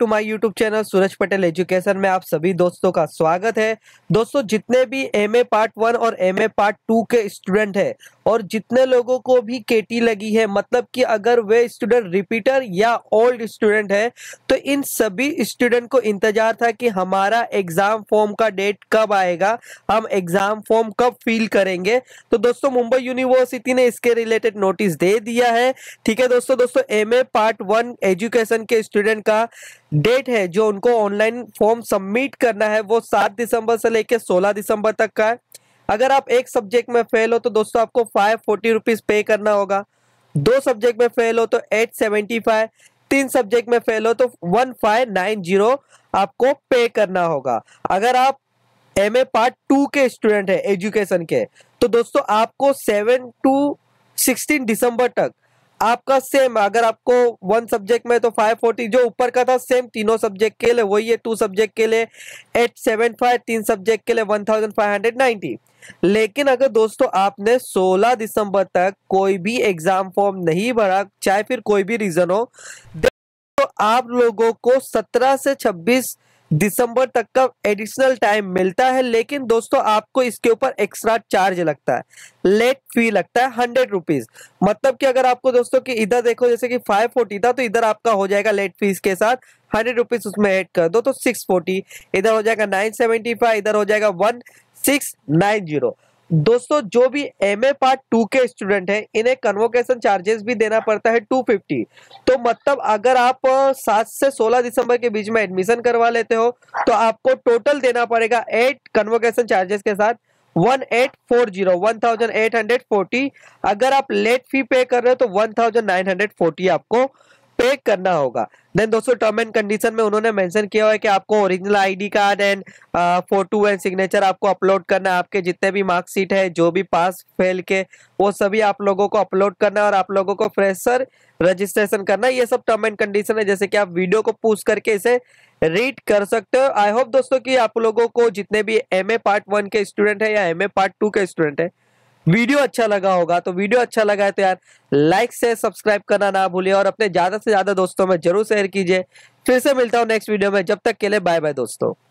to my YouTube channel Suraj Patel education में आप सभी दोस्तों का स्वागत है दोस्तों जितने भी एम ए पार्ट वन और एम ए पार्ट टू के स्टूडेंट हैं और जितने लोगों को भी केटी लगी है मतलब कि अगर वे student repeater or old student है तो इन सभी स्टूडेंट को इंतजार था कि हमारा एग्जाम फॉर्म का डेट कब आएगा हम एग्जाम फॉर्म कब फिल करेंगे तो दोस्तों मुंबई यूनिवर्सिटी ने इसके रिलेटेड नोटिस दे दिया है ठीक है दोस्तों दोस्तों एम पार्ट वन एजुकेशन के स्टूडेंट का डेट है जो उनको ऑनलाइन फॉर्म सबमिट करना है वो सात दिसंबर से लेकर सोलह दिसंबर तक का है अगर आप एक सब्जेक्ट में फेल हो तो दोस्तों आपको फाइव फोर्टी रुपीज़ पे करना होगा दो सब्जेक्ट में फेल हो तो एट सेवेंटी फाइव तीन सब्जेक्ट में फेल हो तो वन फाइव नाइन जीरो आपको पे करना होगा अगर आप एम ए पार्ट टू के स्टूडेंट है एजुकेशन के तो दोस्तों आपको सेवन टू सिक्सटीन दिसंबर तक आपका सेम अगर आपको वन सब्जेक्ट में तो 540 जो ऊपर का था सेम तीनों सब्जेक्ट के लिए वही है टू सब्जेक्ट के लिए 875 तीन सब्जेक्ट के लिए 1590 लेकिन अगर दोस्तों आपने 16 दिसंबर तक कोई भी एग्जाम फॉर्म नहीं भरा चाहे फिर कोई भी रीजन हो तो आप लोगों को 17 से 26 दिसंबर तक का एडिशनल टाइम मिलता है लेकिन दोस्तों आपको इसके ऊपर एक्स्ट्रा चार्ज लगता है लेट फी लगता है हंड्रेड रुपीज मतलब कि अगर आपको दोस्तों कि इधर देखो जैसे कि फाइव फोर्टी था तो इधर आपका हो जाएगा लेट फीस के साथ हंड्रेड रुपीज उसमें ऐड कर दो तो सिक्स फोर्टी इधर हो जाएगा नाइन सेवेंटी फाइव इधर हो जाएगा वन सिक्स नाइन जीरो दोस्तों जो भी एम ए पार्ट टू के स्टूडेंट हैं इन्हें कन्वोकेशन चार्जेस भी देना पड़ता है टू फिफ्टी तो मतलब अगर आप सात से सोलह दिसंबर के बीच में एडमिशन करवा लेते हो तो आपको टोटल देना पड़ेगा एट कन्वोकेशन चार्जेस के साथ one eight four zero one thousand eight hundred forty अगर आप लेट फी पे कर रहे हो तो one thousand nine hundred forty आपको पे करना होगा देन दोस्तों टर्म एंड कंडीशन में उन्होंने मेंशन किया हुआ है कि आपको original ID card and photo and signature आपको अपलोड करना है आपके जितने भी मार्कशीट है जो भी पास फेल के वो सभी आप लोगों को अपलोड करना है और आप लोगों को फ्रेशर रजिस्ट्रेशन करना ये सब टर्म एंड कंडीशन है जैसे कि आप वीडियो को पूछ करके इसे रीड कर सकते हो आई होप दोस्तों की आप लोगों को जितने भी एम पार्ट वन के स्टूडेंट है या एम पार्ट टू के स्टूडेंट है वीडियो अच्छा लगा होगा तो वीडियो अच्छा लगा है तो यार लाइक से सब्सक्राइब करना ना भूलिए और अपने ज़्यादा से ज़्यादा दोस्तों में जरूर शेयर कीजिए फिर से मिलता हूँ नेक्स्ट वीडियो में जब तक के लिए बाय बाय दोस्तों